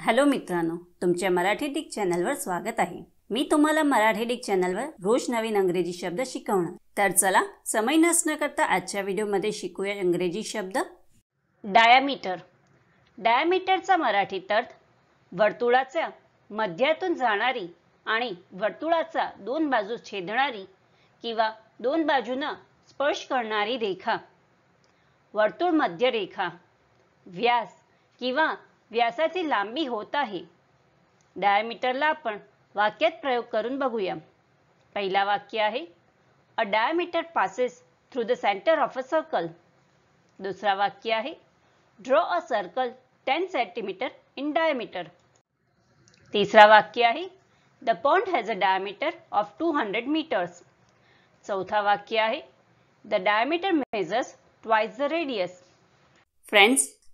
hello मित्रांनो तुमच्या Marathi Dick चॅनलवर स्वागत आहे मी तुम्हाला मराठी डिक चॅनलवर रोज नवीन अंग्रेजी शब्द शिकवणार तर चला समय नसण्याकरता करता आजच्या व्हिडिओमध्ये शिकूया इंग्रजी शब्द डायामीटर डायामीटरचा मराठीत अर्थ वर्तुळाच्या मध्यातून जाणारी आणि वर्तुळाचा दोन बाजू छेदणारी किंवा दोन बाजूंना स्पर्श करणारी रेखा वर्तुळ मध्य रेखा व्यास किंवा व्यासाची लांबी होत आहे डायमीटरला आपण वाक्यात प्रयोग करून बघूया पहिला वाक्य आहे a diameter passes through the centre of a circle दुसरा वाक्य आहे draw a circle ten centimetre in diameter तिसरा वाक्य आहे the pond has a diameter of two hundred metres चौथा वाक्य आहे the diameter measures twice the radius friends